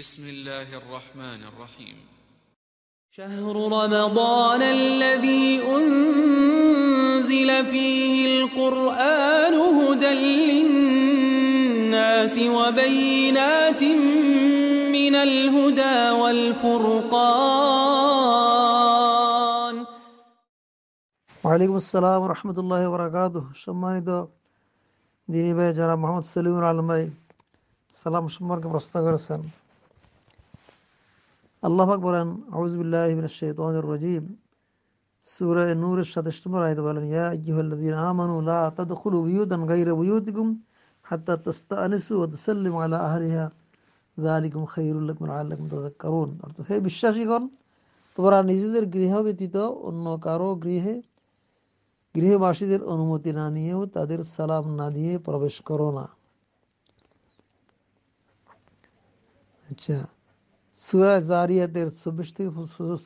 بسم الله الرحمن الرحيم شهر رمضان الذي أنزل فيه القرآن هدى للناس وبينات من الهدى والفرقان وعليكم السلام ورحمة الله وبركاته شماني دو ديني بي محمد سليم العلمي সালাম شمارك প্রশ্ন আল্লাহ পাক বলেন আউজবিল্লাহ শেতন রাজিম সুরা নূরের সাতাশ নম্বর আয়াত বলেন ইয়া আইয়ুহাল্লাযীনা আমানু লা তাদখুলু বুয়ুতান গায়রা বুয়ুতিকুম হাত্তা তাস্তানিসু ওয়া তুসাল্লিমু আলা আহলিহা যালিকুম খায়রুল লাকুম লাআল্লাকুম তাযাক্কারুন অর্থাৎ হে বিশ্বাসীগণ তোমরা নিজেদের গৃহ ব্যতীত অন্য কারো গৃহে গৃহবাসীদের অনুমতি না নিয়েও তাদের সালাম না দিয়ে প্রবেশ করো না আচ্ছা সুরা জারিয়াতের চব্বিশ থেকে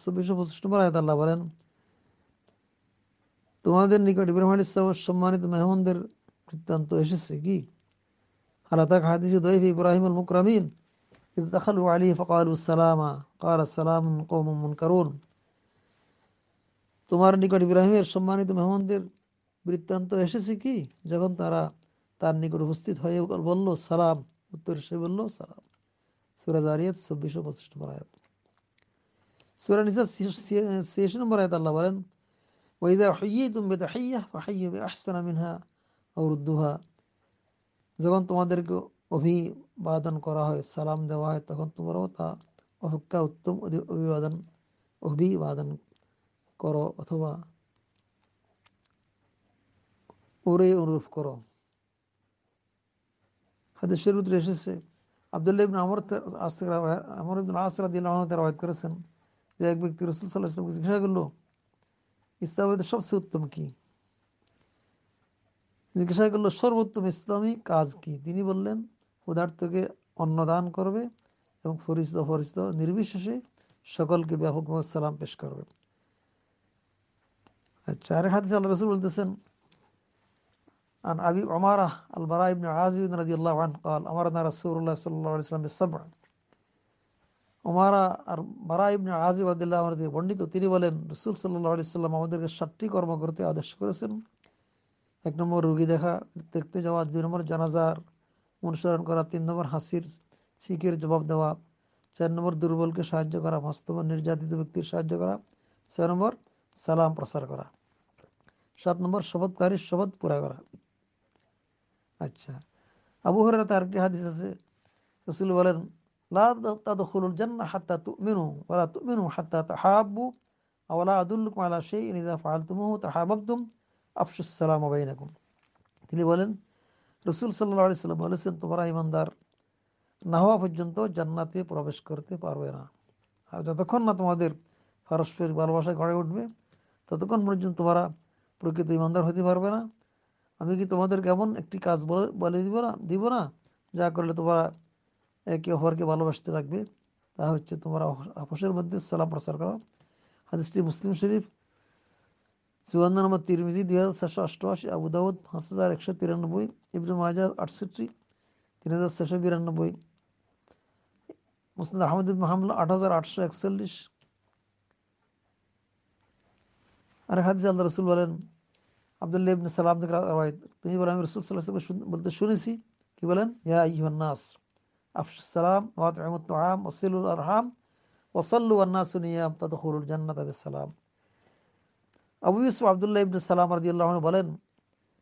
চব্বিশ পঁচিশ নম্বর আয়াত আল্লাহ বলেন তোমাদের নিকট ইব্রাহিম আলী ইসলামের সম্মানিত মেহমানদের বৃত্তান্ত এসেছে কি দৈব ইব্রাহিম আল মুকরামিন আলী ফকাল সালামা কাল সালাম কৌম মুনকারুন তোমার নিকট ইব্রাহিমের সম্মানিত মেহমানদের বৃত্তান্ত এসেছে কি যখন তারা তার নিকট উপস্থিত হয়ে বলল সালাম উত্তর সে বলল সালাম سورة زاريات سبشو بسشت مرايات سورة نساء سيشن مرايات الله ولن وإذا حييتم بتحية فحيوا بأحسن منها أو ردوها زغن تمادر كو وفي بادن كراه السلام دواه تغن تمرو تا وفكا وتم وفي بادن وفي بادن كرو وثوا وري ونرف كرو هذا الشرط رجسه আবদুল্লাহ ইবিন আমর আমর ইবিন করেছেন যে এক ব্যক্তি রসুল সাল্লাহ ইসলামকে জিজ্ঞাসা করলো ইসলামের সবচেয়ে উত্তম কি জিজ্ঞাসা করলো সর্বোত্তম ইসলামী কাজ কি তিনি বললেন ক্ষুধার্তকে অন্নদান করবে এবং ফরিস্ত ফরিস্ত নির্বিশেষে সকলকে ব্যাপকভাবে সালাম পেশ করবে আচ্ছা আরেক আল্লাহ রসুল বলতেছেন عن أبي عمارة البراء بن عازب رضي الله عنه قال أمرنا رسول الله صلى الله عليه وسلم بالصبر উমারা আর বারা ইবনে আজিব আদিল্লাহ আমাদের পণ্ডিত তিনি বলেন রসুল সাল্লাহ আলি সাল্লাম আমাদেরকে সাতটি কর্ম করতে আদেশ করেছেন এক নম্বর রুগী দেখা দেখতে যাওয়া দুই নম্বর জানাজার অনুসরণ করা তিন নম্বর হাসির শিখের জবাব দেওয়া চার নম্বর দুর্বলকে সাহায্য করা পাঁচ নম্বর নির্যাতিত ব্যক্তির সাহায্য করা ছয় নম্বর সালাম প্রসার করা সাত নম্বর শপথকারীর শপথ পুরা করা আচ্ছা আবু হরের তার একটি হাদিস আছে রসুল বলেন হাত্তা হাত্তা আওলা সেই নিজা ফালতুমু তিনি বলেন রসুল সাল্লাহ সাল্লাম বলেছেন তোমরা ইমানদার না হওয়া পর্যন্ত জান্নাতে প্রবেশ করতে পারবে না আর যতক্ষণ না তোমাদের পারস্পরিক ভালোবাসা গড়ে উঠবে ততক্ষণ পর্যন্ত তোমরা প্রকৃত ইমানদার হতে পারবে না আমি কি তোমাদের কেমন একটি কাজ বলে দিব না দিব না যা করলে তোমরা একে অপরকে ভালোবাসতে রাখবে তা হচ্ছে তোমরা আপোষের মধ্যে সালাম প্রচার করো হাদিসটি মুসলিম শরীফ চুয়ান্ন নম্বর তিরমিজি দুই হাজার ছশো অষ্টআশি আবুদাউদ পাঁচ হাজার একশো তিরানব্বই ইবনু মাজার আটষট্টি তিন হাজার ছশো বিরানব্বই মুসলিম আহমদ মাহমুল আট হাজার আটশো একচল্লিশ আর হাদিস আল্লাহ রসুল বলেন আবদুল্লাহ ইবনে সালাম থেকে তিনি বলেন আমি রসুল সাল্লাহ বলতে শুনেছি কি বলেন ইয়া ইহান্নাস আফসালাম ওয়াত রহমত আম ওসিলুল আরহাম ওসল্লু আন্নাস নিয়াম তাদ হরুল জান্নাত আবি সালাম আবু ইউসুফ আবদুল্লাহ ইবনে সালাম রাজিউল্লাহ বলেন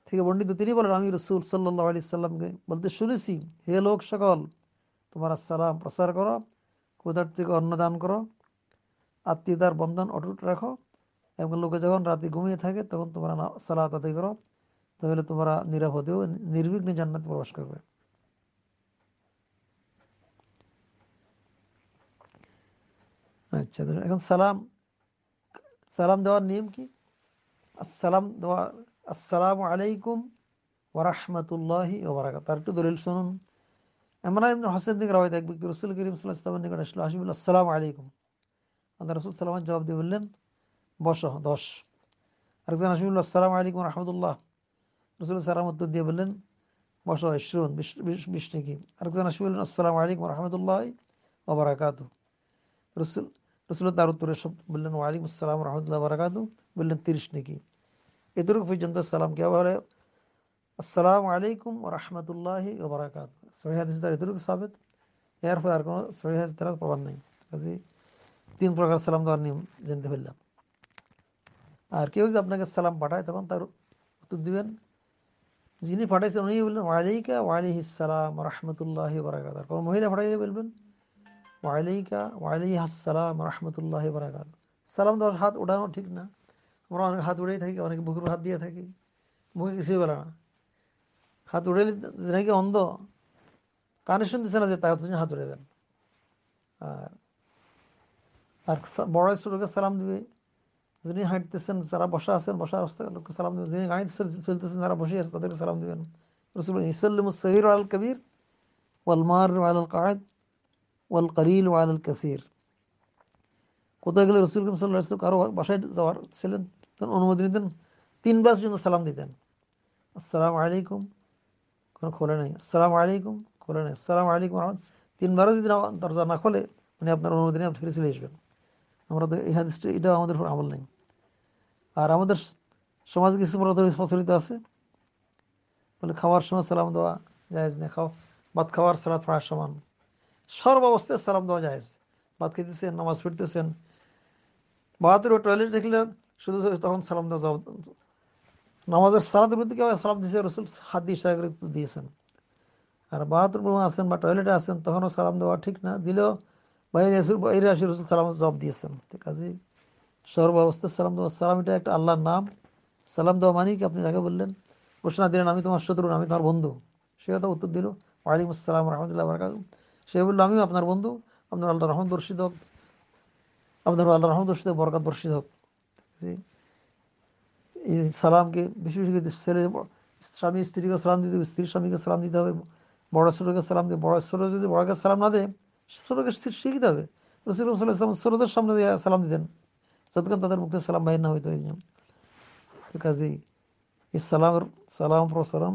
থেকে বর্ণিত তিনি বলেন আমি রসুল সাল্লাহ আলি সাল্লামকে বলতে শুনেছি হে লোক সকল তোমার সালাম প্রসার করো কোদার থেকে অন্নদান করো আত্মীয়তার বন্ধন অটুট রাখো এবং লোকে যখন রাতে ঘুমিয়ে থাকে তখন তোমরা সালাত আদায় করো তাহলে তোমরা নিরাপদেও নির্বিঘ্নে জান্নাত প্রবেশ করবে আচ্ছা এখন সালাম সালাম দেওয়ার নিয়ম কি আসসালাম দেওয়া আসসালামু আলাইকুম ওরহমতুল্লাহি ওবরাকাত তার একটু দলিল শুনুন এমন এমন হাসেন দিকে রাওয়াত এক ব্যক্তি রসুল করিম সাল্লাহ ইসলামের নিকট আসলো আসসালামু আলাইকুম আল্লাহ রসুল সাল্লামের জবাব দিয়ে বললেন বস দশ আরেকজন হাসিবুল্লাহ সালাম আলাইকুম রহমতুল্লাহ রসুল সালাম উত্তর দিয়ে বললেন বস ইসরুন বিশ নাকি আরেকজন হাসিবুল্লাহ আসসালাম আলাইকুম রহমতুল্লাহ ওবরাকাত রসুল রসুল তার উত্তরে সব বললেন ওয়ালাইকুম আসসালাম রহমতুল্লাহ বারাকাতু বললেন তিরিশ নাকি এতটুকু পর্যন্ত সালাম কে আবার আসসালামু আলাইকুম রহমতুল্লাহি ওবরাকাত সহি হাদিস দ্বারা এতটুকু সাবেত এর ফলে আর কোনো সহি হাদিস দ্বারা প্রমাণ নেই কাজে তিন প্রকার সালাম দেওয়ার নিয়ম জানতে পারলাম আর কেউ যদি আপনাকে সালাম পাঠায় তখন তার উত্তর দিবেন যিনি পাঠাইছেন উনি বলবেন ওয়ালিকা ওয়ালিহি সালাম রহমতুল্লাহ বরাকাত আর কোনো মহিলা পাঠাইলে বলবেন ওয়ালিকা ওয়ালিহ সালাম রহমতুল্লাহ বরাকাত সালাম দেওয়ার হাত উড়ানো ঠিক না আমরা অনেক হাত উড়েই থাকি অনেক বুকের হাত দিয়ে থাকি মুখে কিছুই বলে না হাত উড়েলে নাকি অন্ধ কানে শুনতেছে না যে তার জন্য হাত উড়ে দেন আর আর বড় সুরকে সালাম দিবে যিনি হাঁটতেছেন যারা বসা আছেন বসা অবস্থা লোককে সালাম দিবেন যিনি গাড়িতে চলতেছেন যারা বসে আছেন তাদেরকে সালাম দিবেন রসুল ইসল্লিম সহির আল কবির ওয়ালমার আল কায়দ ওয়াল করিল আল কাসির কোথায় গেলে রসুল করিম সাল্লাহ ইসলাম কারো বাসায় যাওয়ার ছিলেন তখন অনুমতি নিতেন তিনবার জন্য সালাম দিতেন আসসালামু আলাইকুম কোনো খোলে নাই আসসালামু আলাইকুম খোলে নাই আসসালামু আলাইকুম তিনবারও যদি দরজা না খোলে মানে আপনার অনুমতি নিয়ে আপনি ফিরে চলে আসবেন আমরা তো এই হাদিসটা এটাও আমাদের উপর আমল নেই আর আমাদের সমাজে কিছু প্রচলিত আছে বলে খাওয়ার সময় সালাম দেওয়া জায়েজ না খাওয়া ভাত খাওয়ার সালাদ পড়ার সমান সর্বাবস্থায় সালাম দেওয়া জায়েজ ভাত খেতেছেন নামাজ ফিরতেছেন ওই টয়লেট দেখলে শুধু তখন সালাম দেওয়া যাওয়া নামাজের সালাদের প্রতি কেউ সালাম দিয়েছে রসুল হাত দিয়ে সারা করে দিয়েছেন আর বাথরুমে আসেন বা টয়লেটে আসেন তখনও সালাম দেওয়া ঠিক না দিলেও বাইরে আসুর বাইরে আসে রসুল সালাম জবাব দিয়েছেন কাজে সর্ব অবস্থা সালাম দেওয়া সালাম এটা একটা আল্লাহর নাম সালাম দেওয়া মানেই কি আপনি তাকে বললেন প্রশ্ন দিলেন আমি তোমার শত্রু আমি তোমার বন্ধু সে কথা উত্তর দিল ওয়ালিকুম আসসালাম রহমতুল্লাহ বারকাত সে বললো আমিও আপনার বন্ধু আপনার আল্লাহ রহমদ রশিদ হোক আপনার আল্লাহ রহমদ রশিদ হোক বরকাত রশিদ হোক এই সালামকে বিশেষ ছেলে স্বামী স্ত্রীকে সালাম দিতে হবে স্ত্রীর স্বামীকে সালাম দিতে হবে বড় ছোটোকে সালাম দিতে বড় ছোটো যদি বড়কে সালাম না দেয় ছোটোকে শিখতে হবে রসিকুল সাল্লাহ সাল্লাম সামনে দিয়ে সালাম দিতেন সদকান তাদের মুক্ত সালাম বাহির না হইতে হয়েছিলাম তো এই সালামের সালাম প্রসালাম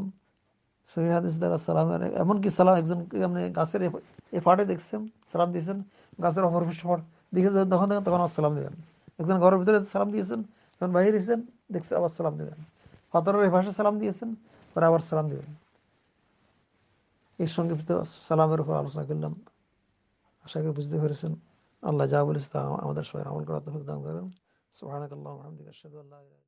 সহি হাদিস দ্বারা সালামের এমনকি সালাম একজনকে আপনি গাছের এ ফাটে দেখছেন সালাম দিয়েছেন গাছের অপরপুষ্ট ফাট দেখে যখন তখন দেখেন তখন সালাম দেবেন একজন ঘরের ভিতরে সালাম দিয়েছেন যখন বাহির এসেছেন দেখছেন আবার সালাম দেবেন পাথরের এ ভাষা সালাম দিয়েছেন পরে আবার সালাম দেবেন এর সঙ্গে সালামের উপর আলোচনা করলাম আশা করি বুঝতে পেরেছেন আল্লাহ যা বলিস তা আমাদের সবাই আমল করার দান করেন সুহানাকাল্লাহ আলহামদুলিল্লাহ